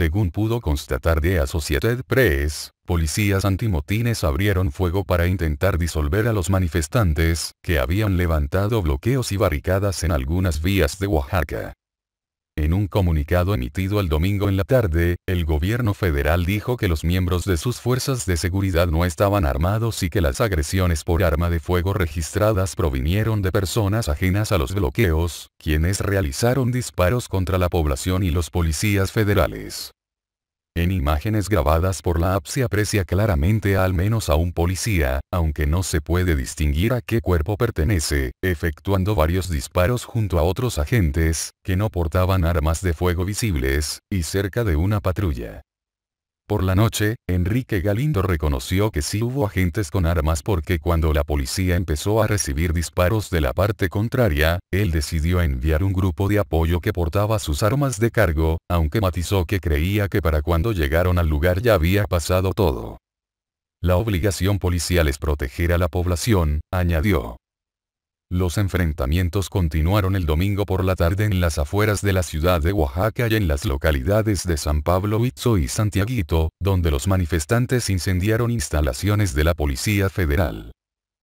Según pudo constatar de Associated Press, policías antimotines abrieron fuego para intentar disolver a los manifestantes, que habían levantado bloqueos y barricadas en algunas vías de Oaxaca. En un comunicado emitido el domingo en la tarde, el gobierno federal dijo que los miembros de sus fuerzas de seguridad no estaban armados y que las agresiones por arma de fuego registradas provinieron de personas ajenas a los bloqueos, quienes realizaron disparos contra la población y los policías federales. En imágenes grabadas por la app se aprecia claramente al menos a un policía, aunque no se puede distinguir a qué cuerpo pertenece, efectuando varios disparos junto a otros agentes, que no portaban armas de fuego visibles, y cerca de una patrulla. Por la noche, Enrique Galindo reconoció que sí hubo agentes con armas porque cuando la policía empezó a recibir disparos de la parte contraria, él decidió enviar un grupo de apoyo que portaba sus armas de cargo, aunque matizó que creía que para cuando llegaron al lugar ya había pasado todo. La obligación policial es proteger a la población, añadió. Los enfrentamientos continuaron el domingo por la tarde en las afueras de la ciudad de Oaxaca y en las localidades de San Pablo Huitzo y Santiaguito, donde los manifestantes incendiaron instalaciones de la Policía Federal.